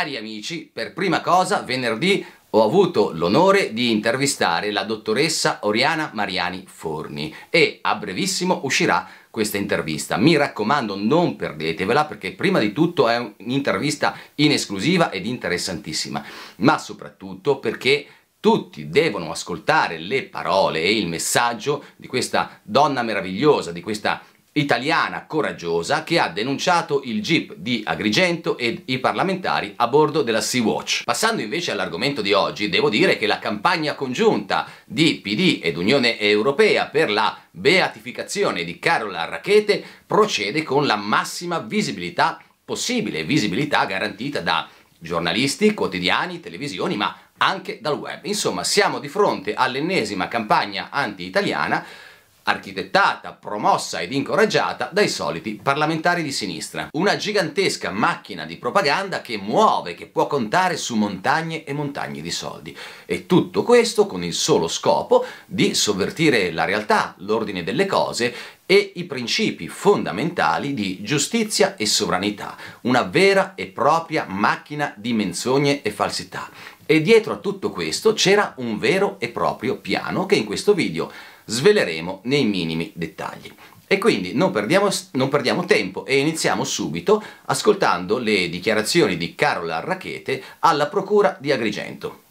Cari amici, per prima cosa venerdì ho avuto l'onore di intervistare la dottoressa Oriana Mariani Forni e a brevissimo uscirà questa intervista. Mi raccomando non perdetevela perché prima di tutto è un'intervista in esclusiva ed interessantissima, ma soprattutto perché tutti devono ascoltare le parole e il messaggio di questa donna meravigliosa, di questa italiana coraggiosa che ha denunciato il jeep di Agrigento ed i parlamentari a bordo della Sea-Watch. Passando invece all'argomento di oggi, devo dire che la campagna congiunta di PD ed Unione Europea per la beatificazione di Carola Rackete procede con la massima visibilità possibile, visibilità garantita da giornalisti, quotidiani, televisioni, ma anche dal web. Insomma, siamo di fronte all'ennesima campagna anti-italiana architettata, promossa ed incoraggiata dai soliti parlamentari di sinistra. Una gigantesca macchina di propaganda che muove, che può contare su montagne e montagne di soldi. E tutto questo con il solo scopo di sovvertire la realtà, l'ordine delle cose e i principi fondamentali di giustizia e sovranità, una vera e propria macchina di menzogne e falsità. E dietro a tutto questo c'era un vero e proprio piano che in questo video sveleremo nei minimi dettagli. E quindi non perdiamo, non perdiamo, tempo e iniziamo subito ascoltando le dichiarazioni di Carola Rachete alla Procura di Agrigento.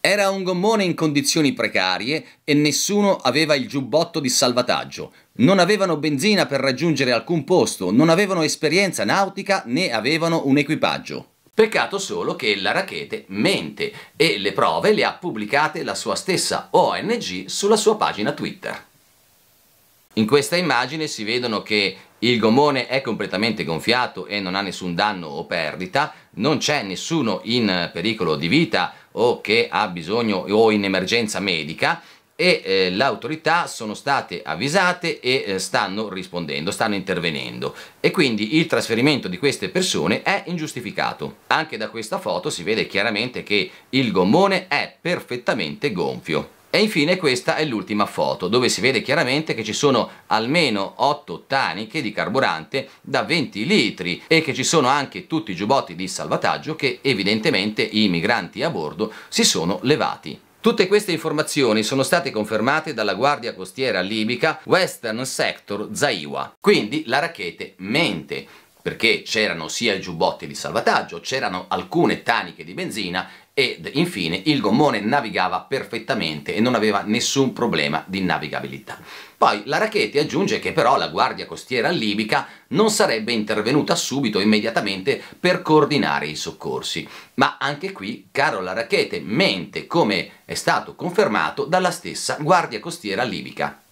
Era un gommone in condizioni precarie e nessuno aveva il giubbotto di salvataggio. Non avevano benzina per raggiungere alcun posto, non avevano esperienza nautica né avevano un equipaggio. Peccato solo che la Rachete mente e le prove le ha pubblicate la sua stessa ONG sulla sua pagina Twitter. In questa immagine si vedono che il gomone è completamente gonfiato e non ha nessun danno o perdita, non c'è nessuno in pericolo di vita o che ha bisogno o in emergenza medica, e eh, le autorità sono state avvisate e eh, stanno rispondendo, stanno intervenendo e quindi il trasferimento di queste persone è ingiustificato. Anche da questa foto si vede chiaramente che il gommone è perfettamente gonfio. E infine questa è l'ultima foto dove si vede chiaramente che ci sono almeno 8 taniche di carburante da 20 litri e che ci sono anche tutti i giubbotti di salvataggio che evidentemente i migranti a bordo si sono levati. Tutte queste informazioni sono state confermate dalla guardia costiera libica Western Sector Zaiwa. Quindi la Rachete mente perché c'erano sia i giubbotti di salvataggio, c'erano alcune taniche di benzina ed infine il gommone navigava perfettamente e non aveva nessun problema di navigabilità. Poi la Rachetti aggiunge che però la guardia costiera libica non sarebbe intervenuta subito, immediatamente, per coordinare i soccorsi. Ma anche qui Carola Rachetti mente, come è stato confermato dalla stessa guardia costiera libica.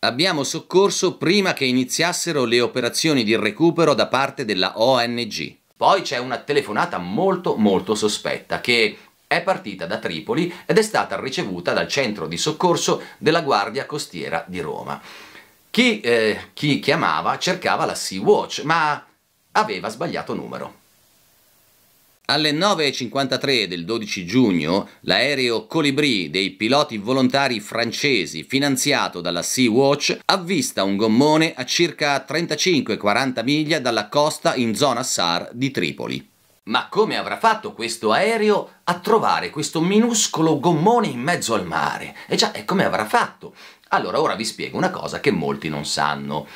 Abbiamo soccorso prima che iniziassero le operazioni di recupero da parte della ONG. Poi c'è una telefonata molto molto sospetta che è partita da Tripoli ed è stata ricevuta dal centro di soccorso della Guardia Costiera di Roma. Chi, eh, chi chiamava cercava la Sea-Watch ma aveva sbagliato numero. Alle 9.53 del 12 giugno l'aereo Colibri dei piloti volontari francesi finanziato dalla Sea-Watch avvista un gommone a circa 35-40 miglia dalla costa in zona SAR di Tripoli. Ma come avrà fatto questo aereo a trovare questo minuscolo gommone in mezzo al mare? E eh già, e come avrà fatto? Allora ora vi spiego una cosa che molti non sanno.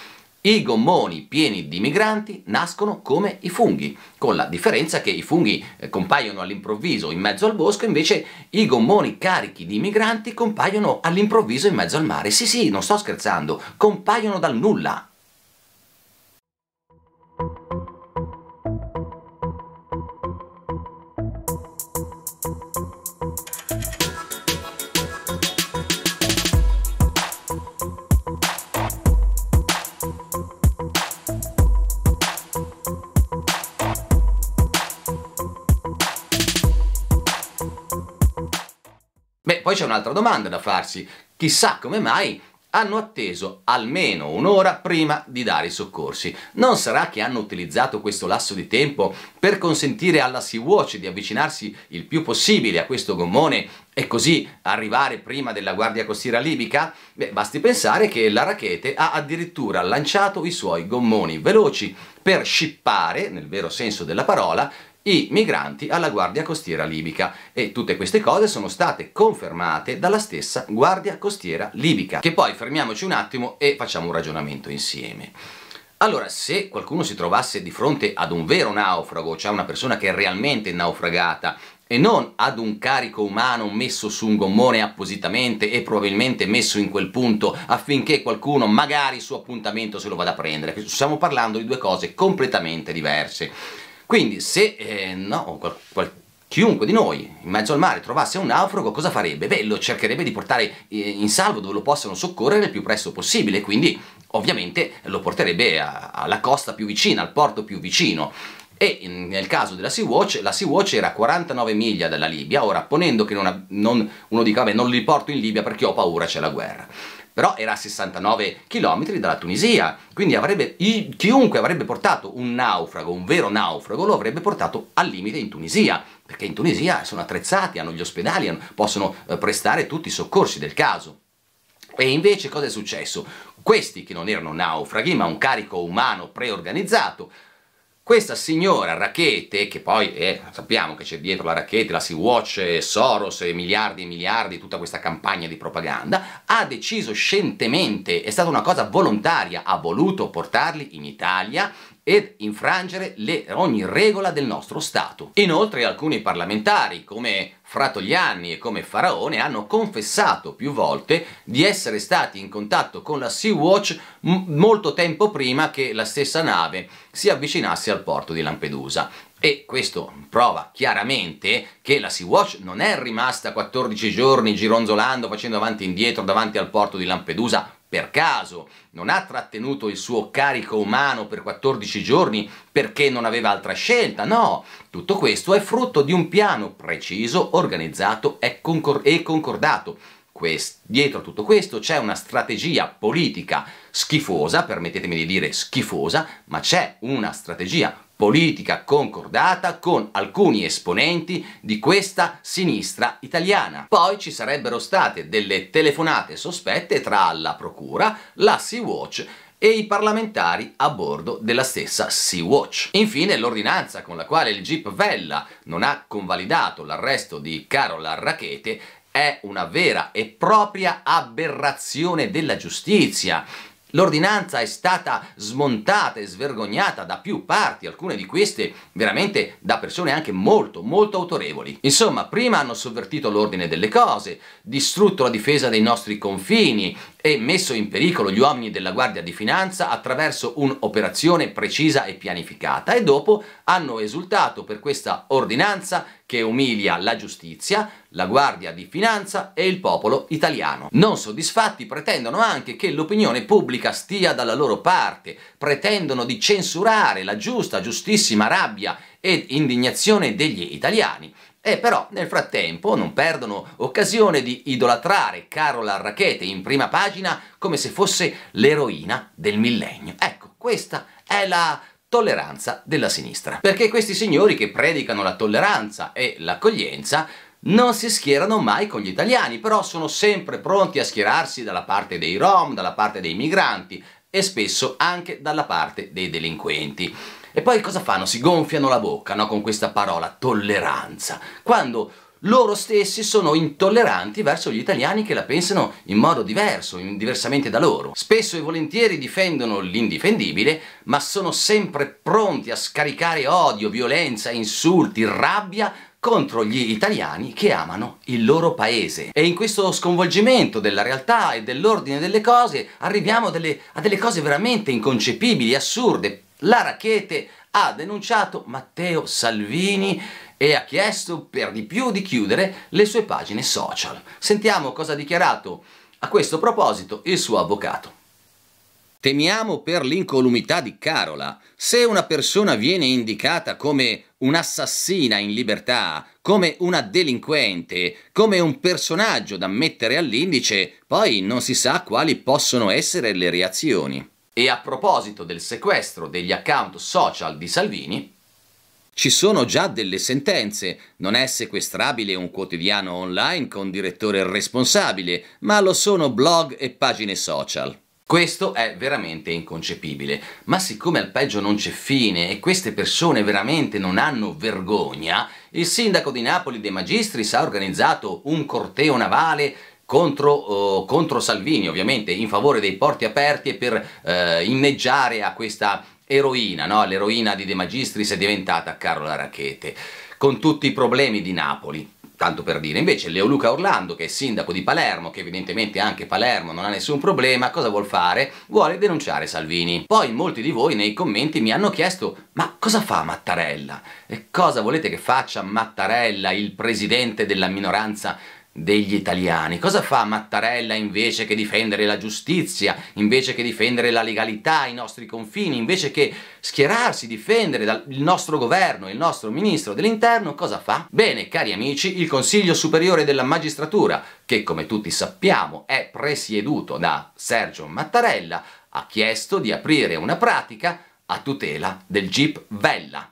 I gommoni pieni di migranti nascono come i funghi, con la differenza che i funghi eh, compaiono all'improvviso in mezzo al bosco, invece i gommoni carichi di migranti compaiono all'improvviso in mezzo al mare. Sì, sì, non sto scherzando, compaiono dal nulla. Beh, poi c'è un'altra domanda da farsi. Chissà come mai hanno atteso almeno un'ora prima di dare i soccorsi. Non sarà che hanno utilizzato questo lasso di tempo per consentire alla Sea-Watch di avvicinarsi il più possibile a questo gommone e così arrivare prima della Guardia Costiera libica? Beh, basti pensare che la Rakete ha addirittura lanciato i suoi gommoni veloci per scippare, nel vero senso della parola, i migranti alla Guardia Costiera Libica e tutte queste cose sono state confermate dalla stessa Guardia Costiera Libica, che poi fermiamoci un attimo e facciamo un ragionamento insieme. Allora, se qualcuno si trovasse di fronte ad un vero naufrago, cioè una persona che è realmente naufragata e non ad un carico umano messo su un gommone appositamente e probabilmente messo in quel punto affinché qualcuno magari su appuntamento se lo vada a prendere. Stiamo parlando di due cose completamente diverse. Quindi se eh, no, qual, qual, chiunque di noi in mezzo al mare trovasse un naufrago, cosa farebbe? Beh, lo cercherebbe di portare eh, in salvo dove lo possano soccorrere il più presto possibile, quindi ovviamente lo porterebbe a, alla costa più vicina, al porto più vicino. E nel caso della Sea-Watch, la Sea-Watch era a 49 miglia dalla Libia, ora ponendo che non, non, uno dica vabbè non li porto in Libia perché ho paura c'è la guerra però era a 69 km dalla Tunisia, quindi avrebbe, chiunque avrebbe portato un naufrago, un vero naufrago, lo avrebbe portato al limite in Tunisia, perché in Tunisia sono attrezzati, hanno gli ospedali, possono eh, prestare tutti i soccorsi del caso. E invece cosa è successo? Questi che non erano naufraghi, ma un carico umano preorganizzato, questa signora Rachete, che poi eh, sappiamo che c'è dietro la Rachete, la Sea-Watch, eh, Soros e miliardi e miliardi, tutta questa campagna di propaganda, ha deciso scientemente, è stata una cosa volontaria, ha voluto portarli in Italia ed infrangere le, ogni regola del nostro Stato. Inoltre alcuni parlamentari, come Fratogliani e come Faraone, hanno confessato più volte di essere stati in contatto con la Sea-Watch molto tempo prima che la stessa nave si avvicinasse al porto di Lampedusa. E questo prova chiaramente che la Sea-Watch non è rimasta 14 giorni gironzolando, facendo avanti e indietro davanti al porto di Lampedusa per caso non ha trattenuto il suo carico umano per 14 giorni perché non aveva altra scelta, no, tutto questo è frutto di un piano preciso, organizzato e, concordato. Quest dietro a tutto questo c'è una strategia politica schifosa, permettetemi di dire schifosa, ma c'è una strategia politica concordata con alcuni esponenti di questa sinistra italiana. Poi ci sarebbero state delle telefonate sospette tra la procura, la Sea-Watch e i parlamentari a bordo della stessa Sea-Watch. Infine l'ordinanza con la quale il GIP Vella non ha convalidato l'arresto di Carola Rackete è una vera e propria aberrazione della giustizia L'ordinanza è stata smontata e svergognata da più parti, alcune di queste veramente da persone anche molto, molto autorevoli. Insomma, prima hanno sovvertito l'ordine delle cose, distrutto la difesa dei nostri confini, e messo in pericolo gli uomini della Guardia di Finanza attraverso un'operazione precisa e pianificata e dopo hanno esultato per questa ordinanza che umilia la giustizia, la Guardia di Finanza e il popolo italiano. Non soddisfatti pretendono anche che l'opinione pubblica stia dalla loro parte, pretendono di censurare la giusta, giustissima rabbia ed indignazione degli italiani e eh, però nel frattempo non perdono occasione di idolatrare Carola Rackete in prima pagina come se fosse l'eroina del millennio. Ecco, questa è la tolleranza della sinistra. Perché questi signori che predicano la tolleranza e l'accoglienza non si schierano mai con gli italiani, però sono sempre pronti a schierarsi dalla parte dei rom, dalla parte dei migranti e spesso anche dalla parte dei delinquenti. E poi cosa fanno? Si gonfiano la bocca, no? Con questa parola, tolleranza. Quando loro stessi sono intolleranti verso gli italiani che la pensano in modo diverso, in diversamente da loro. Spesso e volentieri difendono l'indifendibile, ma sono sempre pronti a scaricare odio, violenza, insulti, rabbia contro gli italiani che amano il loro paese. E in questo sconvolgimento della realtà e dell'ordine delle cose arriviamo delle, a delle cose veramente inconcepibili, assurde, la Rachete ha denunciato Matteo Salvini e ha chiesto per di più di chiudere le sue pagine social. Sentiamo cosa ha dichiarato a questo proposito il suo avvocato. Temiamo per l'incolumità di Carola. Se una persona viene indicata come un'assassina in libertà, come una delinquente, come un personaggio da mettere all'indice, poi non si sa quali possono essere le reazioni. E a proposito del sequestro degli account social di Salvini, ci sono già delle sentenze, non è sequestrabile un quotidiano online con direttore responsabile, ma lo sono blog e pagine social. Questo è veramente inconcepibile, ma siccome al peggio non c'è fine e queste persone veramente non hanno vergogna, il sindaco di Napoli De Magistris ha organizzato un corteo navale contro, eh, contro, Salvini ovviamente in favore dei porti aperti e per eh, inneggiare a questa eroina, no? l'eroina di De Magistris è diventata Carola Rackete, con tutti i problemi di Napoli. Tanto per dire, invece Leoluca Orlando, che è sindaco di Palermo, che evidentemente anche Palermo non ha nessun problema, cosa vuol fare? Vuole denunciare Salvini. Poi molti di voi nei commenti mi hanno chiesto ma cosa fa Mattarella? E cosa volete che faccia Mattarella, il presidente della minoranza degli italiani. Cosa fa Mattarella invece che difendere la giustizia, invece che difendere la legalità, i nostri confini, invece che schierarsi, difendere dal, il nostro governo, il nostro ministro dell'interno, cosa fa? Bene, cari amici, il Consiglio Superiore della Magistratura, che come tutti sappiamo è presieduto da Sergio Mattarella, ha chiesto di aprire una pratica a tutela del Jeep Vella.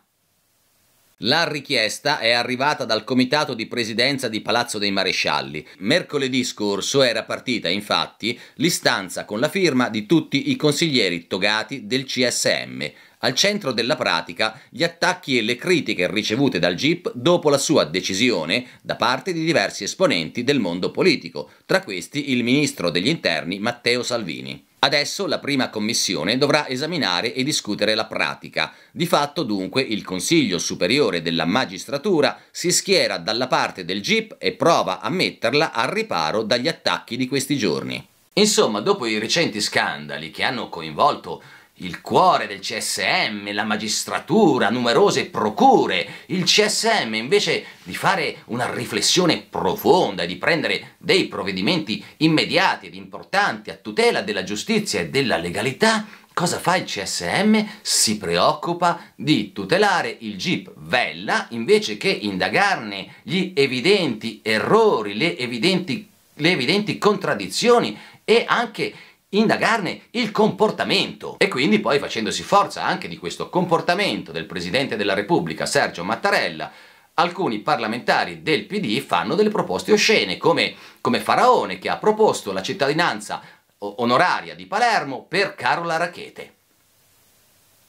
La richiesta è arrivata dal comitato di presidenza di Palazzo dei Marescialli. Mercoledì scorso era partita infatti l'istanza con la firma di tutti i consiglieri togati del CSM. Al centro della pratica gli attacchi e le critiche ricevute dal GIP dopo la sua decisione da parte di diversi esponenti del mondo politico, tra questi il ministro degli interni Matteo Salvini. Adesso la prima commissione dovrà esaminare e discutere la pratica. Di fatto dunque il Consiglio Superiore della Magistratura si schiera dalla parte del GIP e prova a metterla al riparo dagli attacchi di questi giorni. Insomma, dopo i recenti scandali che hanno coinvolto il cuore del CSM, la magistratura, numerose procure. Il CSM invece di fare una riflessione profonda e di prendere dei provvedimenti immediati ed importanti a tutela della giustizia e della legalità, cosa fa il CSM? Si preoccupa di tutelare il GIP Vella invece che indagarne gli evidenti errori, le evidenti, le evidenti contraddizioni e anche indagarne il comportamento e quindi poi facendosi forza anche di questo comportamento del Presidente della Repubblica Sergio Mattarella alcuni parlamentari del PD fanno delle proposte oscene come, come Faraone che ha proposto la cittadinanza onoraria di Palermo per Carola Rachete.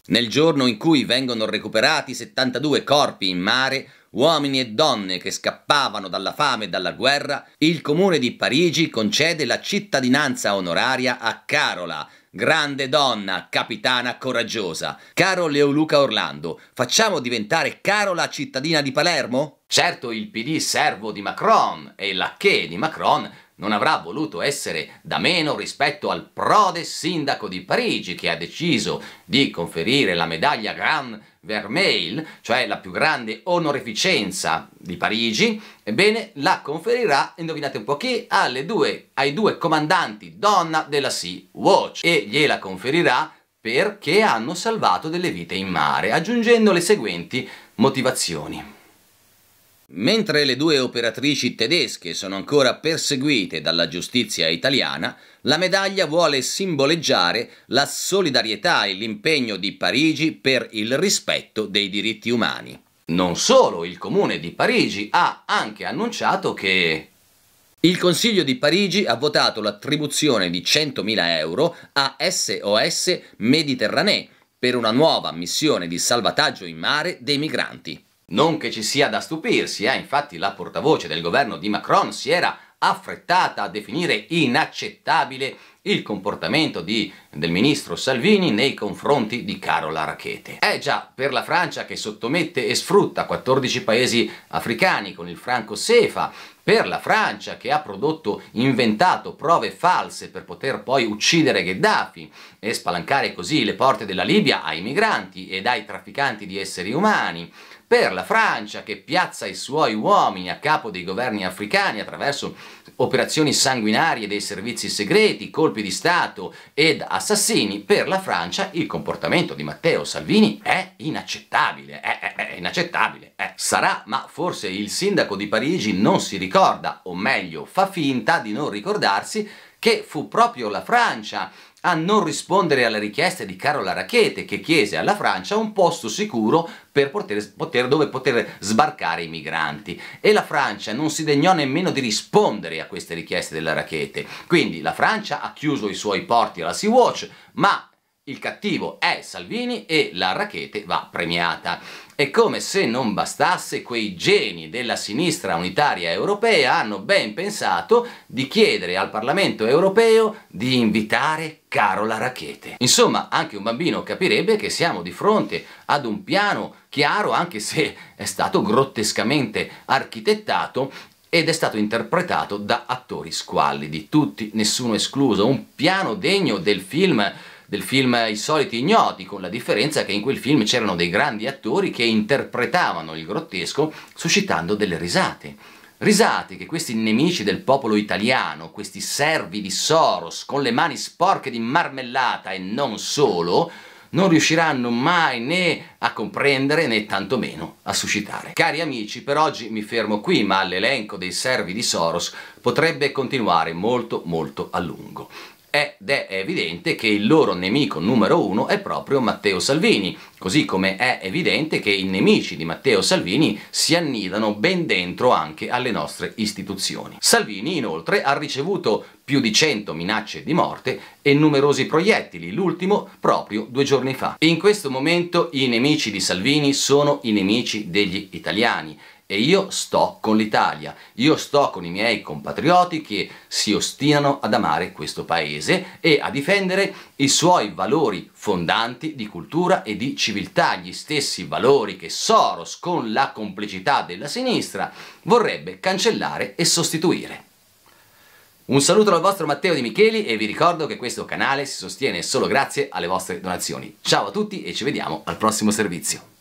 Nel giorno in cui vengono recuperati 72 corpi in mare, uomini e donne che scappavano dalla fame e dalla guerra, il comune di Parigi concede la cittadinanza onoraria a Carola, grande donna, capitana coraggiosa. Caro Leoluca Orlando, facciamo diventare Carola cittadina di Palermo? Certo, il PD servo di Macron e la che di Macron non avrà voluto essere da meno rispetto al prode sindaco di Parigi che ha deciso di conferire la medaglia Grand Vermeil, cioè la più grande onorificenza di Parigi, ebbene la conferirà, indovinate un po' chi, due, ai due comandanti donna della Sea Watch e gliela conferirà perché hanno salvato delle vite in mare, aggiungendo le seguenti motivazioni. Mentre le due operatrici tedesche sono ancora perseguite dalla giustizia italiana, la medaglia vuole simboleggiare la solidarietà e l'impegno di Parigi per il rispetto dei diritti umani. Non solo, il comune di Parigi ha anche annunciato che il Consiglio di Parigi ha votato l'attribuzione di 100.000 euro a SOS Mediterranee per una nuova missione di salvataggio in mare dei migranti. Non che ci sia da stupirsi, eh? infatti la portavoce del governo di Macron si era affrettata a definire inaccettabile il comportamento di, del ministro Salvini nei confronti di Carola Rackete. È già per la Francia che sottomette e sfrutta 14 paesi africani con il franco Sefa, per la Francia che ha prodotto, inventato prove false per poter poi uccidere Gheddafi e spalancare così le porte della Libia ai migranti ed ai trafficanti di esseri umani, per la Francia che piazza i suoi uomini a capo dei governi africani attraverso operazioni sanguinarie dei servizi segreti, colpi di Stato ed assassini, per la Francia il comportamento di Matteo Salvini è inaccettabile, è, è, è inaccettabile, è. sarà, ma forse il sindaco di Parigi non si ricorda, o meglio fa finta di non ricordarsi, che fu proprio la Francia a non rispondere alle richieste di Carola Rackete che chiese alla Francia un posto sicuro poter, poter, dove poter sbarcare i migranti e la Francia non si degnò nemmeno di rispondere a queste richieste della Rackete. Quindi la Francia ha chiuso i suoi porti alla Sea-Watch ma il cattivo è Salvini e la rachete va premiata. E come se non bastasse, quei geni della sinistra unitaria europea hanno ben pensato di chiedere al Parlamento europeo di invitare Carola Rachete. Insomma, anche un bambino capirebbe che siamo di fronte ad un piano chiaro, anche se è stato grottescamente architettato, ed è stato interpretato da attori squallidi, tutti, nessuno escluso, un piano degno del film del film I soliti ignoti, con la differenza che in quel film c'erano dei grandi attori che interpretavano il grottesco suscitando delle risate. Risate che questi nemici del popolo italiano, questi servi di Soros con le mani sporche di marmellata e non solo, non riusciranno mai né a comprendere né tantomeno a suscitare. Cari amici, per oggi mi fermo qui, ma l'elenco dei servi di Soros potrebbe continuare molto molto a lungo ed è evidente che il loro nemico numero uno è proprio Matteo Salvini, così come è evidente che i nemici di Matteo Salvini si annidano ben dentro anche alle nostre istituzioni. Salvini inoltre ha ricevuto più di 100 minacce di morte e numerosi proiettili, l'ultimo proprio due giorni fa. In questo momento i nemici di Salvini sono i nemici degli italiani e io sto con l'Italia, io sto con i miei compatrioti che si ostinano ad amare questo paese e a difendere i suoi valori fondanti di cultura e di civiltà, gli stessi valori che Soros con la complicità della sinistra vorrebbe cancellare e sostituire. Un saluto dal vostro Matteo Di Micheli e vi ricordo che questo canale si sostiene solo grazie alle vostre donazioni. Ciao a tutti e ci vediamo al prossimo servizio.